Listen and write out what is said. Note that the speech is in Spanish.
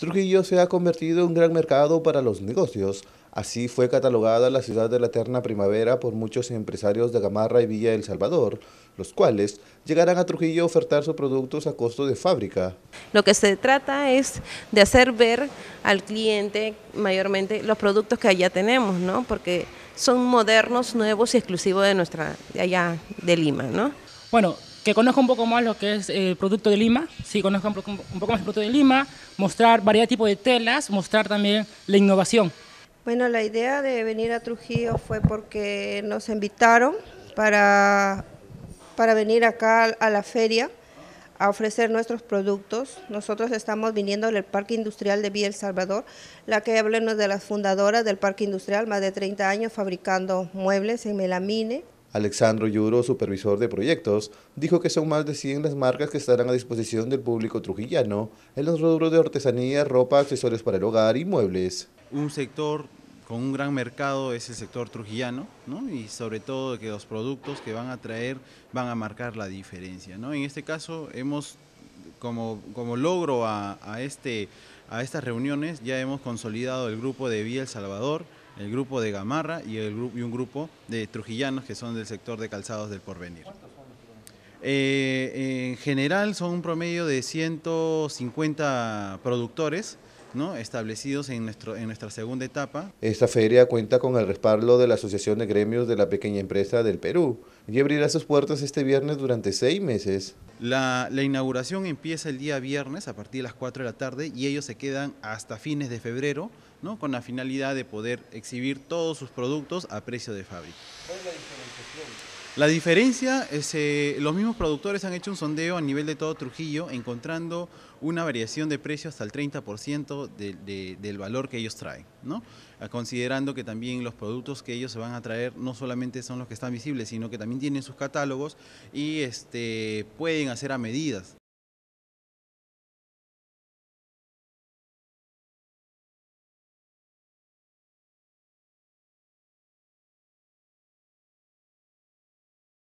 Trujillo se ha convertido en un gran mercado para los negocios. Así fue catalogada la ciudad de la eterna primavera por muchos empresarios de Gamarra y Villa El Salvador, los cuales llegarán a Trujillo a ofertar sus productos a costo de fábrica. Lo que se trata es de hacer ver al cliente mayormente los productos que allá tenemos, ¿no? Porque son modernos, nuevos y exclusivos de nuestra allá de Lima, ¿no? Bueno, que conozca un poco más lo que es el eh, producto de Lima, sí, conozcan un poco, más el producto de Lima, mostrar variedad de tipos de telas, mostrar también la innovación. Bueno, la idea de venir a Trujillo fue porque nos invitaron para, para venir acá a la feria a ofrecer nuestros productos. Nosotros estamos viniendo del Parque Industrial de Villa El Salvador, la que hablemos de las fundadoras del Parque Industrial, más de 30 años fabricando muebles en melamine, Alexandro Yuro, supervisor de proyectos, dijo que son más de 100 las marcas que estarán a disposición del público trujillano en los rubros de artesanía, ropa, accesorios para el hogar y muebles. Un sector con un gran mercado es el sector trujillano, ¿no? y sobre todo que los productos que van a traer van a marcar la diferencia. ¿no? En este caso hemos, como, logro a, este, a estas reuniones, ya hemos consolidado el grupo de Vía El Salvador, el grupo de Gamarra y, el, y un grupo de trujillanos que son del sector de calzados del porvenir. Eh, en general son un promedio de 150 productores ¿no? establecidos en, nuestro, en nuestra segunda etapa. Esta feria cuenta con el respaldo de la Asociación de Gremios de la Pequeña Empresa del Perú y abrirá sus puertas este viernes durante seis meses. La, inauguración empieza el día viernes a partir de las 4 de la tarde y ellos se quedan hasta fines de febrero ¿no? con la finalidad de poder exhibir todos sus productos a precio de fábrica. La diferencia es, eh, los mismos productores han hecho un sondeo a nivel de todo Trujillo, encontrando una variación de precio hasta el 30% del valor que ellos traen, ¿no? Ah, considerando que también los productos que ellos se van a traer no solamente son los que están visibles, sino que también tienen sus catálogos y este, pueden hacer a medidas.